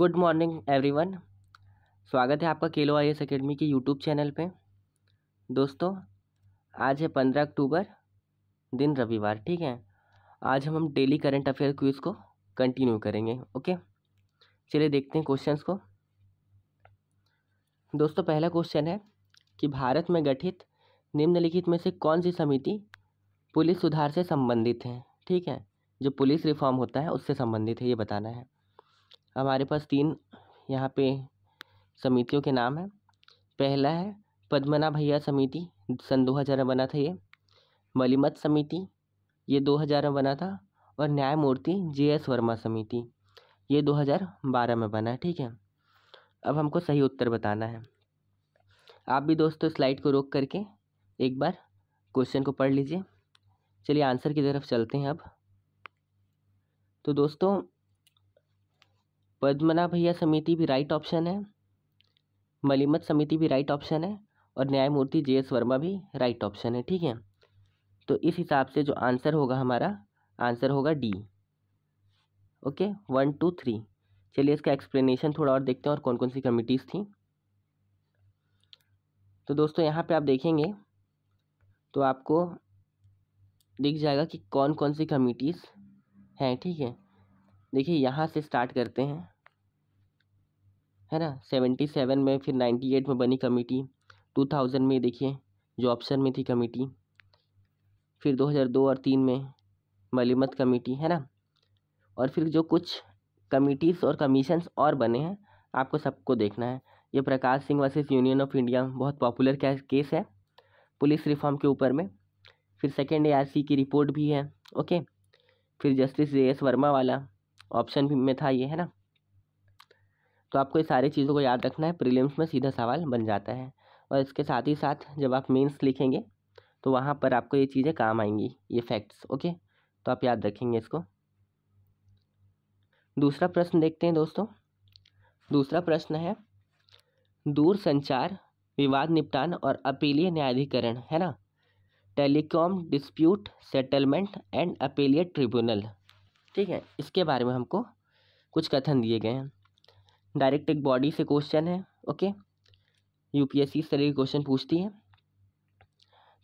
good morning everyone स्वागत है आपका केलो आई एस अकेडमी के यूट्यूब चैनल पे दोस्तों आज है पंद्रह अक्टूबर दिन रविवार ठीक है आज हम हम डेली करंट अफेयर क्विज को कंटिन्यू करेंगे ओके चलिए देखते हैं क्वेश्चंस को दोस्तों पहला क्वेश्चन है कि भारत में गठित निम्नलिखित में से कौन सी समिति पुलिस सुधार से संबंधित है ठीक है जो पुलिस रिफॉर्म होता है उससे संबंधित है ये बताना है हमारे पास तीन यहाँ पे समितियों के नाम हैं पहला है पद्मना भैया समिति सन हज़ार में बना था ये मलिमत समिति ये हज़ार में बना था और न्यायमूर्ति जे एस वर्मा समिति ये दो हज़ार बारह में बना है ठीक है अब हमको सही उत्तर बताना है आप भी दोस्तों स्लाइड को रोक करके एक बार क्वेश्चन को पढ़ लीजिए चलिए आंसर की तरफ चलते हैं अब तो दोस्तों पद्मना भैया समिति भी राइट ऑप्शन है मलिमत समिति भी राइट ऑप्शन है और न्यायमूर्ति जे एस वर्मा भी राइट ऑप्शन है ठीक है तो इस हिसाब से जो आंसर होगा हमारा आंसर होगा D okay one two three चलिए इसका एक्सप्लेनेशन थोड़ा और देखते हैं और कौन कौन सी कमिटीज़ थी तो दोस्तों यहाँ पे आप देखेंगे तो आपको दिख जाएगा कि कौन कौन सी कमिटीज़ हैं ठीक है देखिए यहाँ से स्टार्ट करते हैं है ना सेवेंटी सेवन में फिर नाइन्टी एट में बनी कमेटी टू थाउजेंड में देखिए जो ऑप्शन में थी कमेटी फिर दो हज़ार दो और तीन में मलिमत कमेटी है ना और फिर जो कुछ कमिटीज़ और कमीशंस और बने हैं आपको सबको देखना है ये Prakash Singh versus union of India बहुत पॉपुलर केस है पुलिस रिफॉर्म के ऊपर में फिर सेकेंड ए की रिपोर्ट भी है ओके फिर जस्टिस जे एस वर्मा वाला ऑप्शन भी में था ये है ना तो आपको ये सारी चीज़ों को याद रखना है प्रीलिम्स में सीधा सवाल बन जाता है और इसके साथ ही साथ जब आप मेंस लिखेंगे तो वहाँ पर आपको ये चीज़ें काम आएंगी ये फैक्ट्स ओके तो आप याद रखेंगे इसको दूसरा प्रश्न देखते हैं दोस्तों दूसरा प्रश्न है दूर संचार विवाद निपटान और अपीलीय न्यायाधिकरण है ना टेलीकॉम डिस्प्यूट सेटलमेंट एंड अपीलीय ट्रिब्यूनल ठीक है इसके बारे में हमको कुछ कथन दिए गए हैं डायरेक्ट एक बॉडी से क्वेश्चन है ओके यूपीएससी इस तरह के क्वेश्चन पूछती है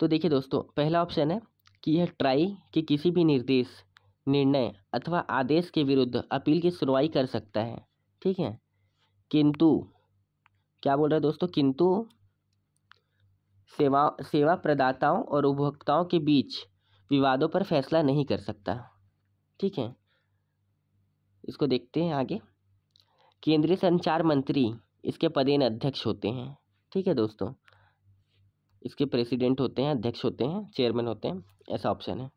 तो देखिए दोस्तों पहला ऑप्शन है कि यह ट्राई के किसी भी निर्देश निर्णय अथवा आदेश के विरुद्ध अपील की सुनवाई कर सकता है ठीक है किंतु क्या बोल रहे हैं दोस्तों किंतु सेवा सेवा प्रदाताओं और उपभोक्ताओं के बीच विवादों पर फैसला नहीं कर सकता ठीक है इसको देखते हैं आगे केंद्रीय संचार मंत्री इसके पदेन अध्यक्ष होते हैं ठीक है दोस्तों इसके प्रेसिडेंट होते हैं अध्यक्ष होते हैं चेयरमैन होते हैं ऐसा ऑप्शन है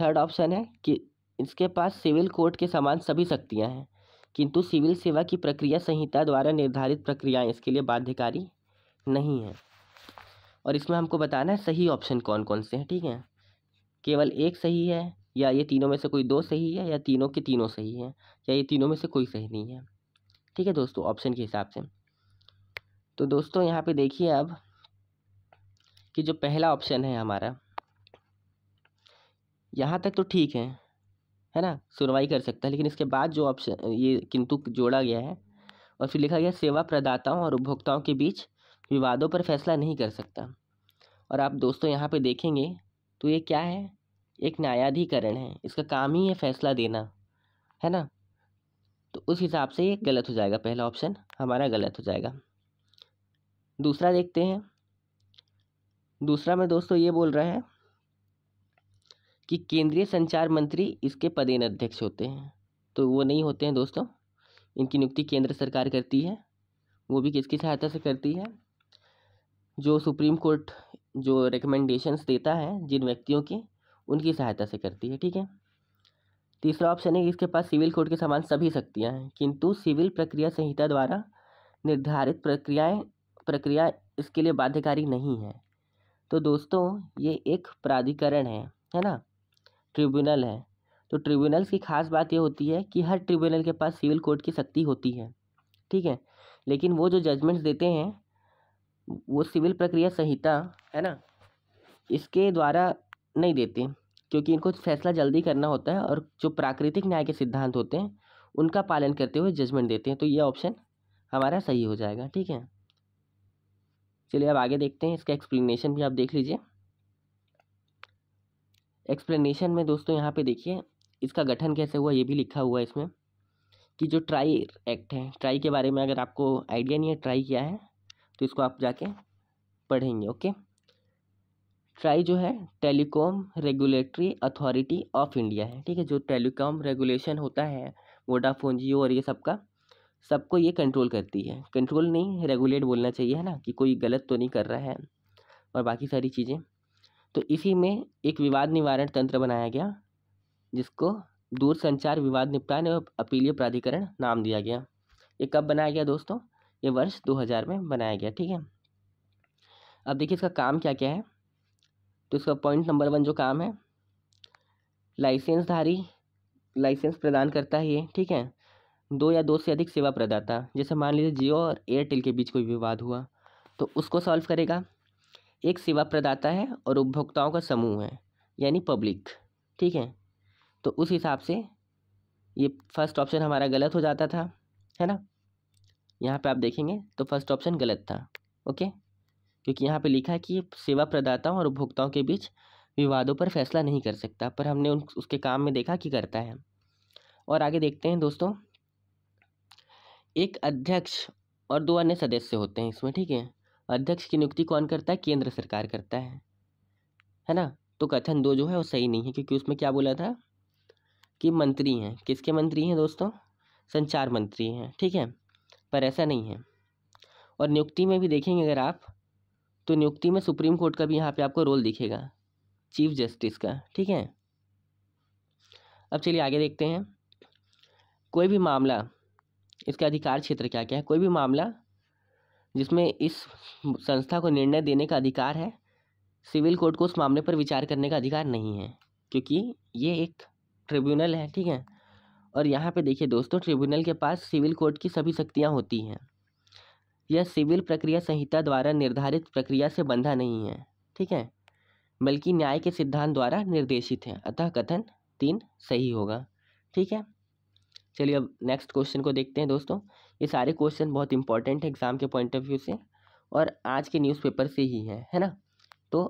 थर्ड ऑप्शन है कि इसके पास सिविल कोर्ट के समान सभी शक्तियाँ हैं किंतु सिविल सेवा की प्रक्रिया संहिता द्वारा निर्धारित प्रक्रियाएँ इसके लिए बाध्यकारी नहीं है और इसमें हमको बताना है सही ऑप्शन कौन कौन से हैं ठीक है केवल एक सही है या ये तीनों में से कोई दो सही है या तीनों के तीनों सही हैं या ये तीनों में से कोई सही नहीं है ठीक है दोस्तों ऑप्शन के हिसाब से तो दोस्तों यहाँ पे देखिए अब कि जो पहला ऑप्शन है हमारा यहाँ तक तो ठीक है है ना सुनवाई कर सकता है लेकिन इसके बाद जो ऑप्शन ये किंतु जोड़ा गया है और फिर लिखा गया सेवा प्रदाताओं और उपभोक्ताओं के बीच विवादों पर फैसला नहीं कर सकता और आप दोस्तों यहाँ पे देखेंगे तो ये क्या है एक न्यायाधिकरण है इसका काम ही है फैसला देना है ना उस हिसाब से ये गलत हो जाएगा पहला ऑप्शन हमारा गलत हो जाएगा दूसरा देखते हैं दूसरा में दोस्तों ये बोल रहा है कि केंद्रीय संचार मंत्री इसके पदेन अध्यक्ष होते हैं तो वो नहीं होते हैं दोस्तों इनकी नियुक्ति केंद्र सरकार करती है वो भी किसकी सहायता से करती है जो सुप्रीम कोर्ट जो रिकमेंडेशंस देता है जिन व्यक्तियों की उनकी सहायता से करती है ठीक है तीसरा ऑप्शन है कि इसके पास सिविल कोड के समान सभी शक्तियाँ हैं किंतु सिविल प्रक्रिया संहिता द्वारा निर्धारित प्रक्रियाएं प्रक्रिया इसके लिए बाध्यकारी नहीं है तो दोस्तों ये एक प्राधिकरण है है ना ट्रिब्यूनल है तो ट्रिब्यूनल्स की खास बात ये होती है कि हर ट्रिब्यूनल के पास सिविल कोड की शक्ति होती है ठीक है लेकिन वो जो जजमेंट्स देते हैं वो सिविल प्रक्रिया संहिता है ना इसके द्वारा नहीं देते क्योंकि इनको फैसला जल्दी करना होता है और जो प्राकृतिक न्याय के सिद्धांत होते हैं उनका पालन करते हुए जजमेंट देते हैं तो ये ऑप्शन हमारा सही हो जाएगा ठीक है चलिए अब आगे देखते हैं इसका एक्सप्लेनेशन भी आप देख लीजिए एक्सप्लेनेशन में दोस्तों यहाँ पे देखिए इसका गठन कैसे हुआ ये भी लिखा हुआ है इसमें कि जो ट्राई एक्ट है ट्राई के बारे में अगर आपको आइडिया नहीं है ट्राई क्या है तो इसको आप जाके पढ़ेंगे ओके ट्राई जो है telecom regulatory authority of India है ठीक है जो टेलीकॉम रेगुलेशन होता है वोडाफोन जियो और ये सबका सबको ये कंट्रोल करती है कंट्रोल नहीं रेगुलेट बोलना चाहिए है ना कि कोई गलत तो नहीं कर रहा है और बाकी सारी चीज़ें तो इसी में एक विवाद निवारण तंत्र बनाया गया जिसको दूरसंचार विवाद निपटान एवं अपीलीय प्राधिकरण नाम दिया गया ये कब बनाया गया दोस्तों ये वर्ष 2000 में बनाया गया ठीक है अब देखिए इसका काम क्या क्या है तो इसका पॉइंट नंबर वन जो काम है लाइसेंसधारी लाइसेंस प्रदान करता है ये ठीक है दो या दो से अधिक सेवा प्रदाता जैसे मान लीजिए जियो और एयरटेल के बीच कोई विवाद हुआ तो उसको सॉल्व करेगा एक सेवा प्रदाता है और उपभोक्ताओं का समूह है यानी पब्लिक ठीक है तो उस हिसाब से ये फर्स्ट ऑप्शन हमारा गलत हो जाता था है ना यहाँ पे आप देखेंगे तो फर्स्ट ऑप्शन गलत था ओके क्योंकि यहाँ पे लिखा है कि सेवा प्रदाताओं और उपभोक्ताओं के बीच विवादों पर फैसला नहीं कर सकता पर हमने उन उसके काम में देखा कि करता है और आगे देखते हैं दोस्तों एक अध्यक्ष और दो अन्य सदस्य होते हैं इसमें ठीक है अध्यक्ष की नियुक्ति कौन करता है केंद्र सरकार करता है है ना तो कथन दो जो है वो सही नहीं है क्योंकि उसमें क्या बोला था कि मंत्री हैं किसके मंत्री हैं दोस्तों संचार मंत्री हैं ठीक है पर ऐसा नहीं है और नियुक्ति में भी देखेंगे अगर आप तो नियुक्ति में सुप्रीम कोर्ट का भी यहाँ पे आपको रोल दिखेगा चीफ जस्टिस का ठीक है अब चलिए आगे देखते हैं कोई भी मामला इसके अधिकार क्षेत्र क्या क्या है कोई भी मामला जिसमें इस संस्था को निर्णय देने का अधिकार है सिविल कोर्ट को उस मामले पर विचार करने का अधिकार नहीं है क्योंकि ये एक ट्रिब्यूनल है ठीक है और यहाँ पे देखिए दोस्तों ट्रिब्यूनल के पास सिविल कोर्ट की सभी शक्तियाँ होती हैं यह सिविल प्रक्रिया संहिता द्वारा निर्धारित प्रक्रिया से बंधा नहीं है ठीक है बल्कि न्याय के सिद्धांत द्वारा निर्देशित है अतः कथन तीन सही होगा ठीक है चलिए अब नेक्स्ट क्वेश्चन को देखते हैं दोस्तों ये सारे क्वेश्चन बहुत इंपॉर्टेंट है एग्ज़ाम के पॉइंट ऑफ व्यू से और आज के न्यूज़पेपर से ही है है ना तो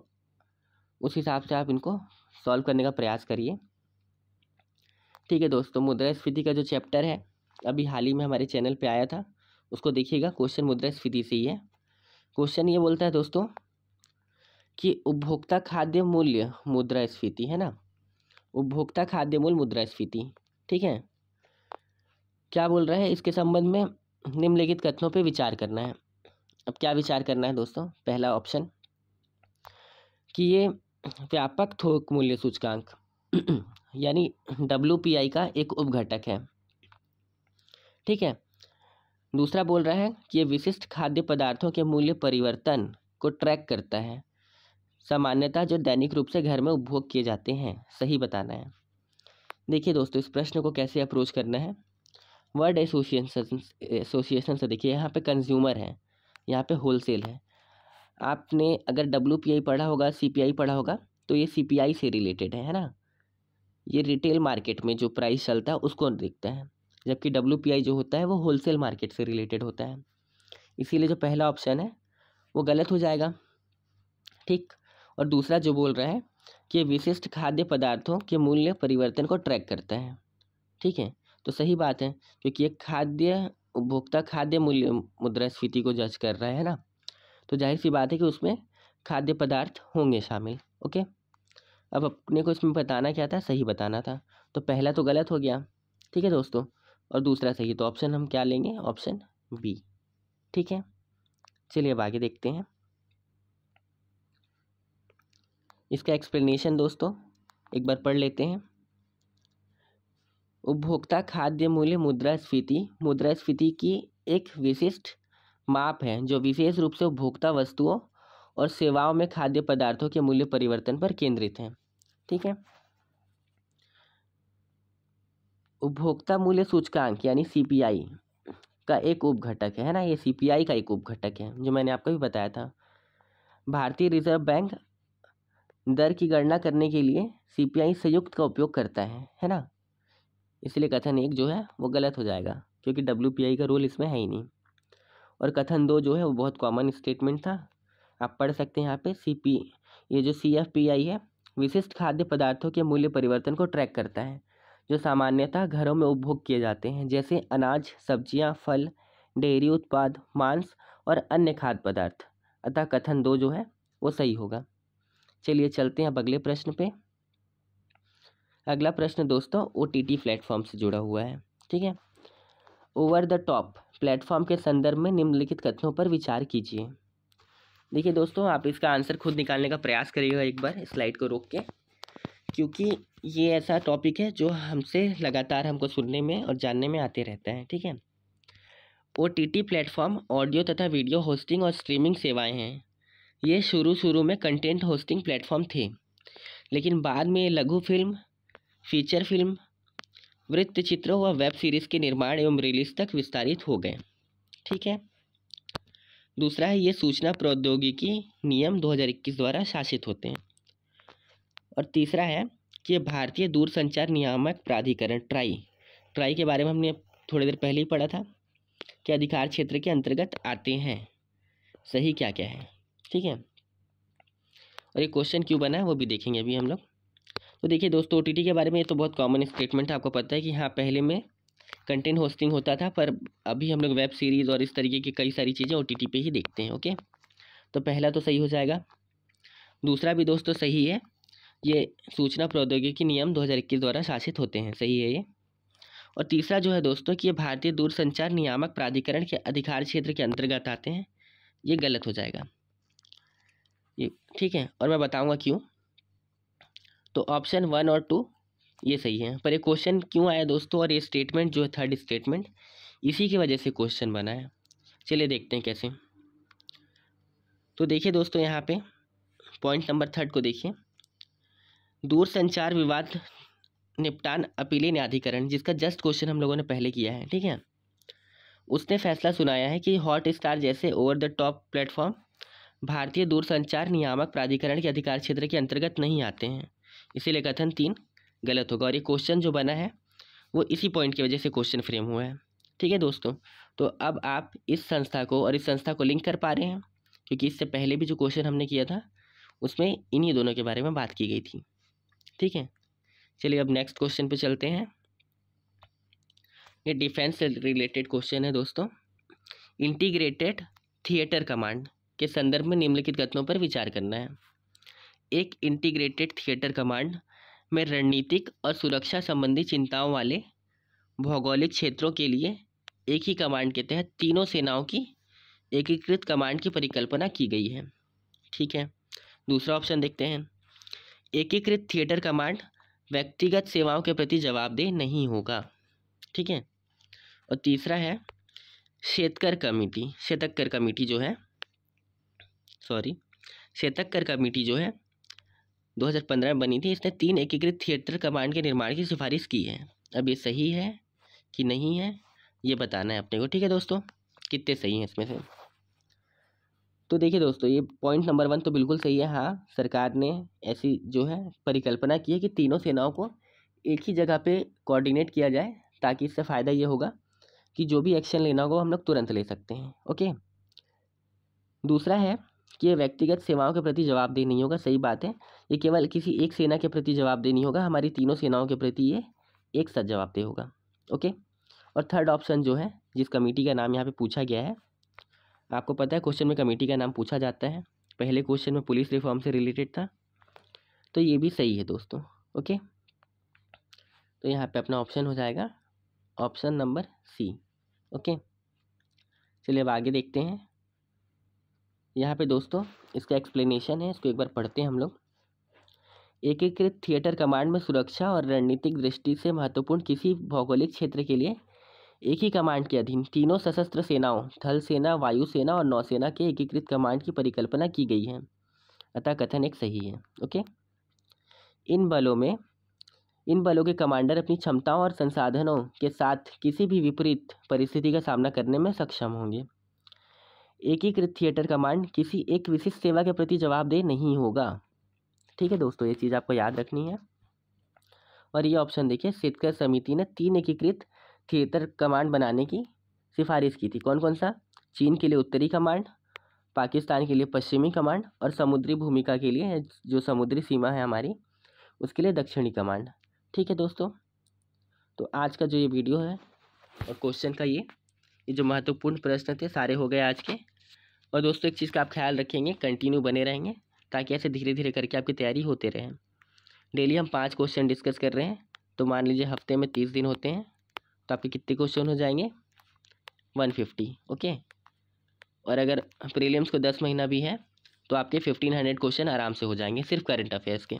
उस हिसाब से आप इनको सॉल्व करने का प्रयास करिए ठीक है दोस्तों मुद्रास्फीति का जो चैप्टर है अभी हाल ही में हमारे चैनल पे आया था उसको देखिएगा क्वेश्चन मुद्रास्फीति से ही है क्वेश्चन ये बोलता है दोस्तों कि उपभोक्ता खाद्य मूल्य मुद्रास्फीति है ना उपभोक्ता खाद्य मूल्य मुद्रास्फीति ठीक है क्या बोल रहा है इसके संबंध में निम्नलिखित कथनों पर विचार करना है अब क्या विचार करना है दोस्तों पहला ऑप्शन कि ये व्यापक थोक मूल्य सूचकांक यानी डब्ल्यू का एक उपघटक है ठीक है दूसरा बोल रहा है कि ये विशिष्ट खाद्य पदार्थों के मूल्य परिवर्तन को ट्रैक करता है सामान्यतः जो दैनिक रूप से घर में उपभोग किए जाते हैं सही बताना है देखिए दोस्तों इस प्रश्न को कैसे अप्रोच करना है वर्ड एसोसिएशन एसोसिएशन से देखिए यहाँ पे कंज्यूमर है यहाँ पे होलसेल है आपने अगर डब्ल्यू पी आई पढ़ा होगा सी पी आई पढ़ा होगा तो ये सी पी आई से रिलेटेड है है ना ये रिटेल मार्केट में जो प्राइस चलता है उसको देखता है जबकि डब्ल्यू जो होता है वो होलसेल मार्केट से रिलेटेड होता है इसीलिए जो पहला ऑप्शन है वो गलत हो जाएगा ठीक और दूसरा जो बोल रहा है कि विशिष्ट खाद्य पदार्थों के मूल्य परिवर्तन को ट्रैक करता है ठीक है तो सही बात है क्योंकि एक खाद्य उपभोक्ता खाद्य मूल्य मुद्रास्फीति को जज कर रहा है ना तो जाहिर सी बात है कि उसमें खाद्य पदार्थ होंगे शामिल ओके अब अपने को इसमें बताना क्या था सही बताना था तो पहला तो गलत हो गया ठीक है दोस्तों और दूसरा सही तो ऑप्शन हम क्या लेंगे ऑप्शन बी ठीक है चलिए अब आगे देखते हैं इसका एक्सप्लेनेशन दोस्तों एक बार पढ़ लेते हैं उपभोक्ता खाद्य मूल्य मुद्रास्फीति मुद्रास्फीति की एक विशिष्ट माप है जो विशेष रूप से उपभोक्ता वस्तुओं और सेवाओं में खाद्य पदार्थों के मूल्य परिवर्तन पर केंद्रित है ठीक है उपभोक्ता मूल्य सूचकांक यानी सीपीआई का एक उपघटक है ना ये सीपीआई का एक उपघटक है जो मैंने आपको भी बताया था भारतीय रिजर्व बैंक दर की गणना करने के लिए सीपीआई संयुक्त का उपयोग करता है है ना इसलिए कथन एक जो है वो गलत हो जाएगा क्योंकि डब्ल्यू का रोल इसमें है ही नहीं और कथन दो जो है वो बहुत कॉमन स्टेटमेंट था आप पढ़ सकते हैं यहाँ पे सी पी ये जो सी एफ पी आई है विशिष्ट खाद्य पदार्थों के मूल्य परिवर्तन को ट्रैक करता है जो सामान्यतः घरों में उपभोग किए जाते हैं जैसे अनाज सब्जियां फल डेयरी उत्पाद मांस और अन्य खाद्य पदार्थ अतः कथन दो जो है वो सही होगा चलिए चलते हैं अब अगले प्रश्न पे अगला प्रश्न दोस्तों ओ टी टी प्लेटफॉर्म से जुड़ा हुआ है ठीक है ओवर द टॉप प्लेटफॉर्म के संदर्भ में निम्नलिखित कथनों पर विचार कीजिए देखिए दोस्तों आप इसका आंसर खुद निकालने का प्रयास करिएगा एक बार स्लाइड को रोक के क्योंकि ये ऐसा टॉपिक है जो हमसे लगातार हमको सुनने में और जानने में आते रहते हैं ठीक है O T T platform audio तथा वीडियो होस्टिंग और स्ट्रीमिंग सेवाएं हैं ये शुरू शुरू में कंटेंट होस्टिंग प्लेटफॉर्म थे लेकिन बाद में लघु फिल्म फीचर फिल्म वृत्त चित्रों व वेब सीरीज़ के निर्माण एवं रिलीज तक विस्तारित हो गए ठीक है दूसरा है ये सूचना प्रौद्योगिकी नियम 2021 द्वारा शासित होते हैं और तीसरा है कि भारतीय दूरसंचार नियामक प्राधिकरण ट्राई ट्राई के बारे में हमने थोड़ी देर पहले ही पढ़ा था कि अधिकार क्षेत्र के अंतर्गत आते हैं सही क्या क्या है ठीक है और ये क्वेश्चन क्यों बना है वो भी देखेंगे अभी हम लोग तो देखिए दोस्तों ओ के बारे में ये तो बहुत कॉमन स्टेटमेंट है आपको पता है कि हाँ पहले में कंटेंट होस्टिंग होता था पर अभी हम लोग वेब सीरीज़ और इस तरीके की कई सारी चीज़ें ओ पे ही देखते हैं ओके तो पहला तो सही हो जाएगा दूसरा भी दोस्तों सही है ये सूचना प्रौद्योगिकी नियम 2021 द्वारा शासित होते हैं सही है ये और तीसरा जो है दोस्तों कि ये भारतीय दूरसंचार नियामक प्राधिकरण के अधिकार क्षेत्र के अंतर्गत आते हैं ये गलत हो जाएगा ये ठीक है और मैं बताऊंगा क्यों तो ऑप्शन वन और टू ये सही है पर ये क्वेश्चन क्यों आया दोस्तों और ये स्टेटमेंट जो है थर्ड स्टेटमेंट इसी की वजह से क्वेश्चन बना है चलिए देखते हैं कैसे तो देखिए दोस्तों यहाँ पे पॉइंट नंबर थर्ड को देखिए दूरसंचार विवाद निपटान अपीली न्यायाधिकरण जिसका जस्ट क्वेश्चन हम लोगों ने पहले किया है ठीक है उसने फैसला सुनाया है कि हॉट स्टार जैसे ओवर द टॉप प्लेटफॉर्म भारतीय दूरसंचार नियामक प्राधिकरण के अधिकार क्षेत्र के अंतर्गत नहीं आते हैं इसीलिए कथन तीन गलत होगा और ये क्वेश्चन जो बना है वो इसी पॉइंट की वजह से क्वेश्चन फ्रेम हुआ है ठीक है दोस्तों तो अब आप इस संस्था को और इस संस्था को लिंक कर पा रहे हैं क्योंकि इससे पहले भी जो क्वेश्चन हमने किया था उसमें इन्हीं दोनों के बारे में बात की गई थी ठीक है चलिए अब नेक्स्ट क्वेश्चन पे चलते हैं ये डिफेंस से रिलेटेड क्वेश्चन है दोस्तों इंटीग्रेटेड थिएटर कमांड के संदर्भ में निम्नलिखित कथनों पर विचार करना है एक इंटीग्रेटेड थिएटर कमांड में रणनीतिक और सुरक्षा संबंधी चिंताओं वाले भौगोलिक क्षेत्रों के लिए एक ही कमांड के तहत तीनों सेनाओं की एकीकृत कमांड की परिकल्पना की गई है ठीक है दूसरा ऑप्शन देखते हैं एकीकृत थिएटर कमांड व्यक्तिगत सेवाओं के प्रति जवाबदेह नहीं होगा ठीक है और तीसरा है शेतकर कमेटी शेतकर कमेटी जो है सॉरी शेतकर कमेटी जो है 2015 में बनी थी इसने तीन एकीकृत थिएटर कमांड के निर्माण की सिफारिश की है अब ये सही है कि नहीं है ये बताना है अपने को ठीक है दोस्तों कितने सही हैं इसमें से तो देखिए दोस्तों ये पॉइंट नंबर वन तो बिल्कुल सही है हाँ सरकार ने ऐसी जो है परिकल्पना की है कि तीनों सेनाओं को एक ही जगह पे कोऑर्डिनेट किया जाए ताकि इससे फ़ायदा ये होगा कि जो भी एक्शन लेना होगा हम लोग तुरंत ले सकते हैं ओके दूसरा है कि ये व्यक्तिगत सेवाओं के प्रति जवाबदेह नहीं होगा सही बात है ये केवल किसी एक सेना के प्रति जवाबदेह नहीं होगा हमारी तीनों सेनाओं के प्रति ये एक साथ जवाबदेह होगा ओके और थर्ड ऑप्शन जो है जिस कमेटी का नाम यहाँ पे पूछा गया है आपको पता है क्वेश्चन में कमेटी का नाम पूछा जाता है पहले क्वेश्चन में पुलिस रिफॉर्म से रिलेटेड था तो ये भी सही है दोस्तों ओके तो यहाँ पे अपना ऑप्शन हो जाएगा ऑप्शन नंबर सी ओके चलिए अब आगे देखते हैं यहाँ पे दोस्तों इसका एक्सप्लेनेशन है इसको एक बार पढ़ते हैं हम लोग एकीकृत थिएटर कमांड में सुरक्षा और रणनीतिक दृष्टि से महत्वपूर्ण किसी भौगोलिक क्षेत्र के लिए एक ही कमांड के अधीन तीनों सशस्त्र सेनाओं थल सेना वायुसेना और नौसेना के एकीकृत कमांड की परिकल्पना की गई है अतः कथन एक सही है ओके इन बलों में इन बलों के कमांडर अपनी क्षमताओं और संसाधनों के साथ किसी भी विपरीत परिस्थिति का सामना करने में सक्षम होंगे एकीकृत थिएटर कमांड किसी एक विशिष्ट सेवा के प्रति जवाबदेह नहीं होगा ठीक है दोस्तों ये चीज़ आपको याद रखनी है और ये ऑप्शन देखिए शेतकर समिति ने तीन एकीकृत थिएटर कमांड बनाने की सिफारिश की थी कौन कौन सा चीन के लिए उत्तरी कमांड पाकिस्तान के लिए पश्चिमी कमांड और समुद्री भूमिका के लिए जो समुद्री सीमा है हमारी उसके लिए दक्षिणी कमांड ठीक है दोस्तों तो आज का जो ये वीडियो है और क्वेश्चन का ये ये जो महत्वपूर्ण प्रश्न थे सारे हो गए आज के और दोस्तों एक चीज़ का आप ख्याल रखेंगे कंटिन्यू बने रहेंगे ताकि ऐसे धीरे धीरे करके आपकी तैयारी होते रहें डेली हम पाँच क्वेश्चन डिस्कस कर रहे हैं तो मान लीजिए हफ्ते में तीस दिन होते हैं तो आपके कितने क्वेश्चन हो जाएंगे वन फिफ्टी ओके और अगर प्रीलियम्स को दस महीना भी है तो आपके फिफ्टीन हंड्रेड क्वेश्चन आराम से हो जाएंगे सिर्फ करंट अफेयर्स के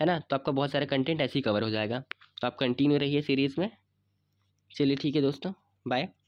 है ना तो आपका बहुत सारा कंटेंट ऐसे ही कवर हो जाएगा तो आप कंटिन्यू रहिए सीरीज़ में चलिए ठीक है दोस्तों बाय